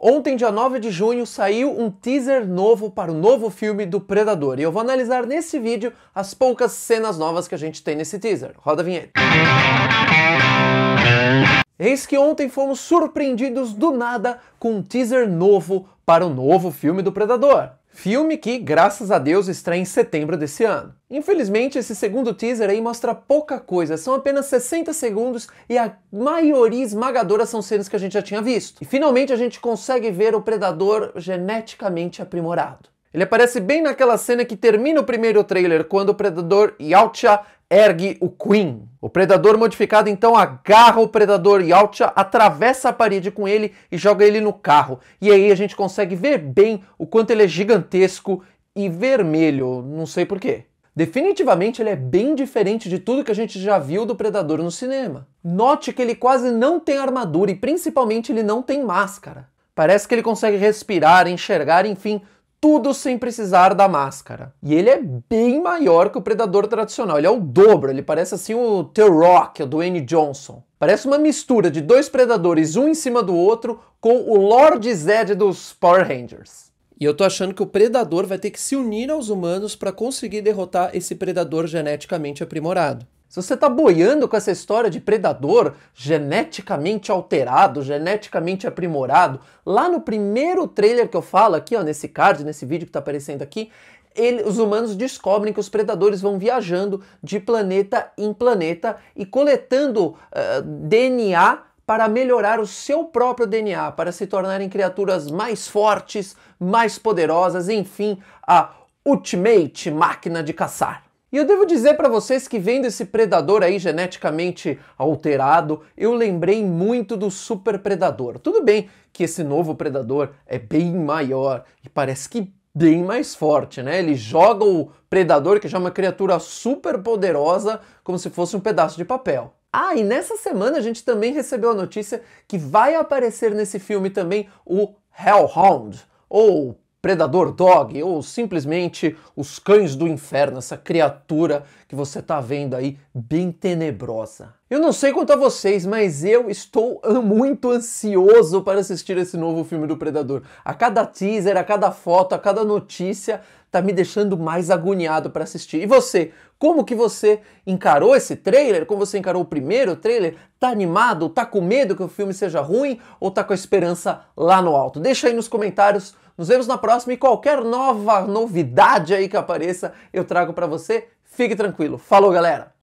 Ontem, dia 9 de junho, saiu um teaser novo para o novo filme do Predador, e eu vou analisar nesse vídeo as poucas cenas novas que a gente tem nesse teaser. Roda a vinheta. Eis que ontem fomos surpreendidos do nada com um teaser novo para o novo filme do Predador. Filme que, graças a Deus, estreia em setembro desse ano. Infelizmente, esse segundo teaser aí mostra pouca coisa, são apenas 60 segundos e a maioria esmagadora são cenas que a gente já tinha visto. E finalmente a gente consegue ver o predador geneticamente aprimorado. Ele aparece bem naquela cena que termina o primeiro trailer, quando o predador Yautja ergue o Queen. O predador modificado então agarra o predador Yautja, atravessa a parede com ele e joga ele no carro. E aí a gente consegue ver bem o quanto ele é gigantesco e vermelho, não sei porquê. Definitivamente ele é bem diferente de tudo que a gente já viu do predador no cinema. Note que ele quase não tem armadura e principalmente ele não tem máscara. Parece que ele consegue respirar, enxergar, enfim, tudo sem precisar da máscara. E ele é bem maior que o predador tradicional, ele é o dobro, ele parece assim o The Rock, o Dwayne Johnson. Parece uma mistura de dois predadores, um em cima do outro, com o Lord Zed dos Power Rangers. E eu tô achando que o predador vai ter que se unir aos humanos para conseguir derrotar esse predador geneticamente aprimorado. Se você está boiando com essa história de predador geneticamente alterado, geneticamente aprimorado, lá no primeiro trailer que eu falo aqui, ó, nesse card, nesse vídeo que está aparecendo aqui, ele, os humanos descobrem que os predadores vão viajando de planeta em planeta e coletando uh, eh, DNA para melhorar o seu próprio DNA, para se tornarem criaturas mais fortes, mais poderosas, enfim, a ultimate máquina de caçar. E eu devo dizer para vocês que vendo esse predador aí geneticamente alterado, eu lembrei muito do super predador. Tudo bem que esse novo predador é bem maior e parece que bem mais forte, né? Ele joga o predador, que já é uma criatura super poderosa, como se fosse um pedaço de papel. Ah, e nessa semana a gente também recebeu a notícia que vai aparecer nesse filme também o Hellhound, ou Predador Dog ou simplesmente Os Cães do Inferno, essa criatura que você está vendo aí bem tenebrosa. Eu não sei quanto a vocês, mas eu estou muito ansioso para assistir esse novo filme do Predador. A cada teaser, a cada foto, a cada notícia, tá me deixando mais agoniado para assistir. E você, como que você encarou esse trailer? Como você encarou o primeiro trailer? Tá animado? Tá com medo que o filme seja ruim ou tá com a esperança lá no alto? Deixa aí nos comentários. Nos vemos na próxima e qualquer nova novidade aí que apareça, eu trago para você. Fique tranquilo. Falou, galera.